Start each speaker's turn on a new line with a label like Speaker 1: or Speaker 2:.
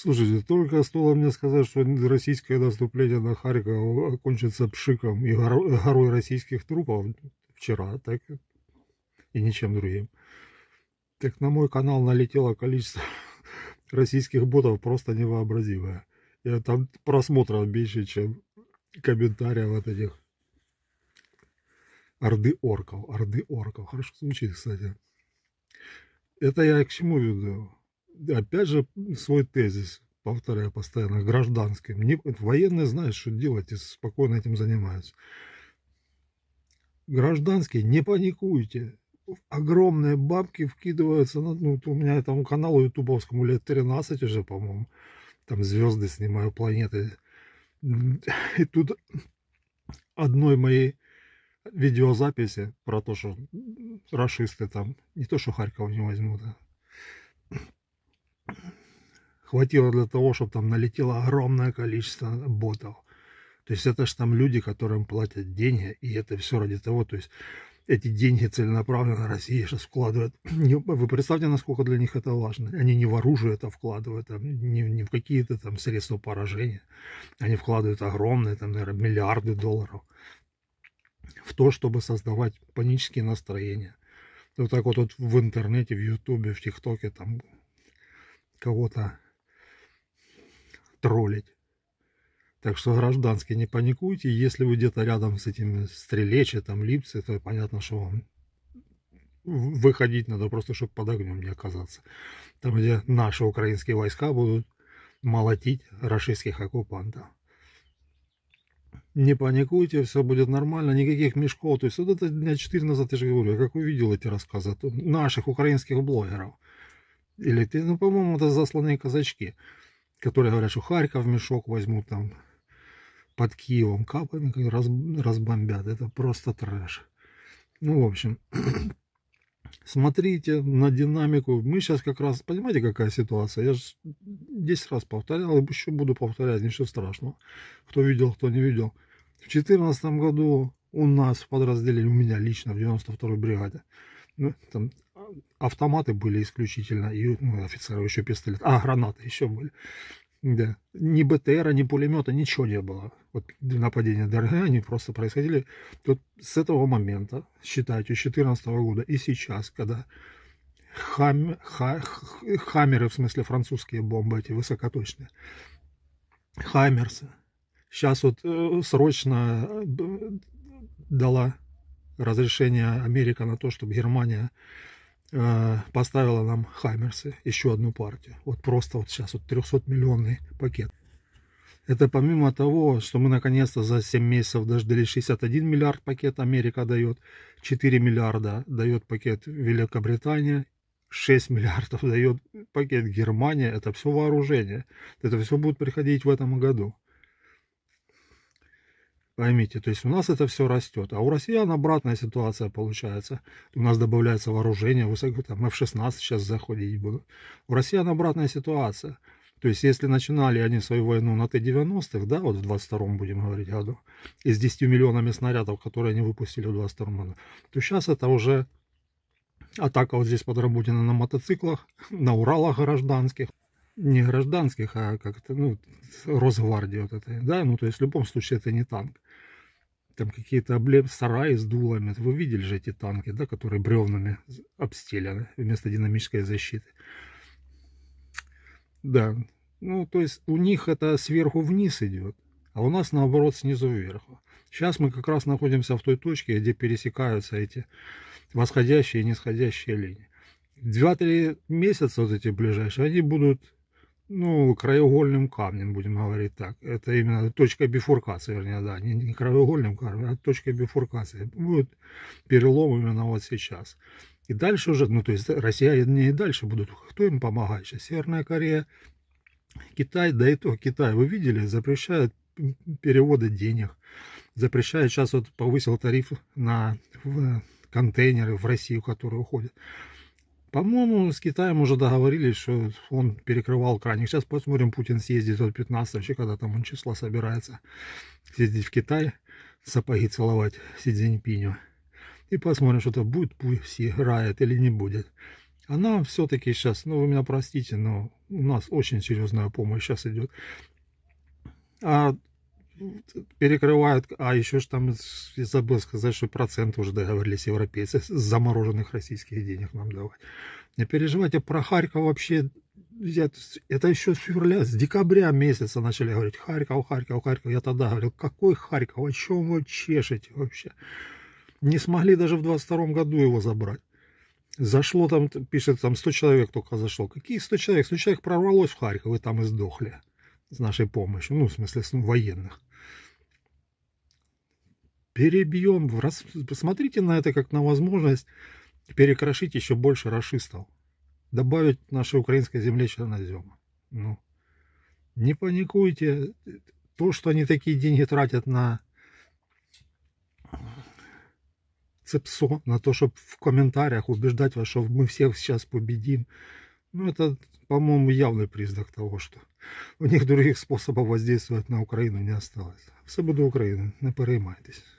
Speaker 1: Слушайте, только стоило мне сказать, что российское наступление на Харьков окончится пшиком и горой российских трупов вчера, так и ничем другим. Так на мой канал налетело количество российских ботов просто невообразимое. Я там просмотров меньше, чем комментариев от этих орды орков. Орды орков. Хорошо звучит, кстати. Это я к чему веду? опять же, свой тезис повторяю постоянно, гражданский. Не, военные знают, что делать и спокойно этим занимаются. Гражданские, не паникуйте. Огромные бабки вкидываются. На, ну, у меня этому каналу ютубовскому лет 13 уже, по-моему. Там звезды снимаю, планеты. И тут одной моей видеозаписи про то, что расисты там, не то, что Харьков не возьмут, а хватило для того, чтобы там налетело огромное количество ботов. То есть это же там люди, которым платят деньги, и это все ради того, то есть эти деньги целенаправленно Россия сейчас вкладывает. Вы представьте, насколько для них это важно. Они не в оружие это вкладывают, а не, не в какие-то там средства поражения. Они вкладывают огромные, там, наверное, миллиарды долларов в то, чтобы создавать панические настроения. Вот так вот, вот в интернете, в ютубе, в тиктоке там кого-то троллить. Так что, гражданские, не паникуйте. Если вы где-то рядом с этим стрелечи, там, липцы, то понятно, что вам выходить надо просто, чтобы под огнем не оказаться. Там, где наши украинские войска будут молотить российских оккупантов. Не паникуйте, все будет нормально, никаких мешков. То есть вот это дня 4 назад, я же говорю, я как увидел эти рассказы наших украинских блогеров. Или ты, ну, по-моему, это засланные казачки которые говорят, что Харьков мешок возьмут там под Киевом капами раз, разбомбят. Это просто трэш. Ну, в общем, смотрите на динамику. Мы сейчас как раз, понимаете, какая ситуация? Я же 10 раз повторял, и еще буду повторять, ничего страшного. Кто видел, кто не видел. В 2014 году у нас в подразделении, у меня лично, в 92-й бригаде, ну, там автоматы были исключительно, и ну, офицеры еще пистолет, а гранаты еще были. Да. Ни БТРа, ни пулемета, ничего не было. Вот нападения ДРГ, они просто происходили Тут с этого момента, считайте, с 2014 года и сейчас, когда хам, ха, хаммеры, в смысле французские бомбы эти высокоточные, хаммерсы, сейчас вот э, срочно э, дала разрешение Америка на то, чтобы Германия Э, поставила нам Хаймерсы, еще одну партию. Вот просто вот сейчас вот 300-миллионный пакет. Это помимо того, что мы наконец-то за 7 месяцев дождались 61 миллиард пакет Америка дает, 4 миллиарда дает пакет Великобритания, 6 миллиардов дает пакет Германия. Это все вооружение. Это все будет приходить в этом году. Поймите, то есть у нас это все растет, а у россиян обратная ситуация получается. У нас добавляется вооружение, высоко, там F-16 сейчас заходить буду. У россиян обратная ситуация. То есть, если начинали они свою войну на Т-90-х, да, вот в 22-м, будем говорить, году, и с 10 миллионами снарядов, которые они выпустили в 22-м году, то сейчас это уже атака вот здесь под Рабутино на мотоциклах, на Уралах гражданских, не гражданских, а как-то, ну, Росгвардии вот этой, да, ну, то есть, в любом случае, это не танк там какие-то облеп... сараи с дулами. Вы видели же эти танки, да, которые бревнами обстеляны вместо динамической защиты. Да, ну то есть у них это сверху вниз идет, а у нас наоборот снизу вверх. Сейчас мы как раз находимся в той точке, где пересекаются эти восходящие и нисходящие линии. Два-три месяца вот эти ближайшие, они будут ну, краеугольным камнем, будем говорить так. Это именно точка бифуркации, вернее, да, не, не краеугольным камнем, а точка бифуркации. Будет перелом именно вот сейчас. И дальше уже, ну, то есть россияне и дальше будут. Кто им помогает? Сейчас Северная Корея, Китай, да и то Китай, вы видели, запрещает переводы денег, запрещает, сейчас вот повысил тариф на в контейнеры в Россию, которые уходят. По-моему, с Китаем уже договорились, что он перекрывал краник. Сейчас посмотрим, Путин съездит от 15 когда там он числа собирается съездить в Китай, сапоги целовать Си Цзиньпиню. И посмотрим, что-то будет, пусть играет или не будет. Она а все-таки сейчас, ну вы меня простите, но у нас очень серьезная помощь сейчас идет. А перекрывают, а еще же там забыл сказать, что процент уже договорились европейцы с замороженных российских денег нам давать. Не переживайте, про Харьков вообще, я, это еще с февраля, с декабря месяца начали говорить, Харьков, Харьков, Харьков. Я тогда говорил, какой Харьков, о чем вы чешете вообще? Не смогли даже в 22 году его забрать. Зашло там, пишет, там 100 человек только зашло. Какие 100 человек? 100 человек прорвалось в Харьков и там и сдохли с нашей помощью, ну, в смысле, с, ну, военных перебьем. Рас... Посмотрите на это как на возможность перекрошить еще больше расистов. Добавить нашей украинской земле чернозема. Ну, не паникуйте. То, что они такие деньги тратят на цепсо, на то, чтобы в комментариях убеждать вас, что мы всех сейчас победим, ну, это, по-моему, явный признак того, что у них других способов воздействовать на Украину не осталось. Все буде Україна, не переймайтесь.